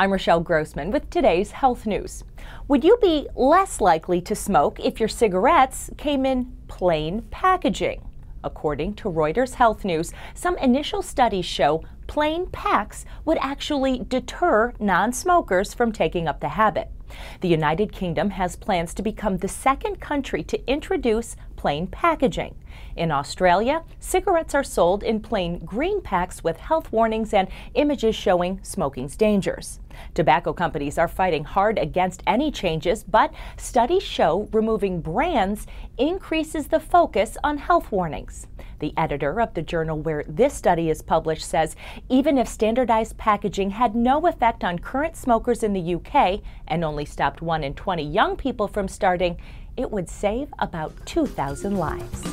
I'm Rochelle Grossman with today's health news. Would you be less likely to smoke if your cigarettes came in plain packaging? According to Reuters Health News, some initial studies show plain packs would actually deter non smokers from taking up the habit. The United Kingdom has plans to become the second country to introduce plain packaging. In Australia, cigarettes are sold in plain green packs with health warnings and images showing smoking's dangers. Tobacco companies are fighting hard against any changes, but studies show removing brands increases the focus on health warnings. The editor of the journal where this study is published says even if standardized packaging had no effect on current smokers in the UK and only stopped 1 in 20 young people from starting, it would save about 2,000 lives.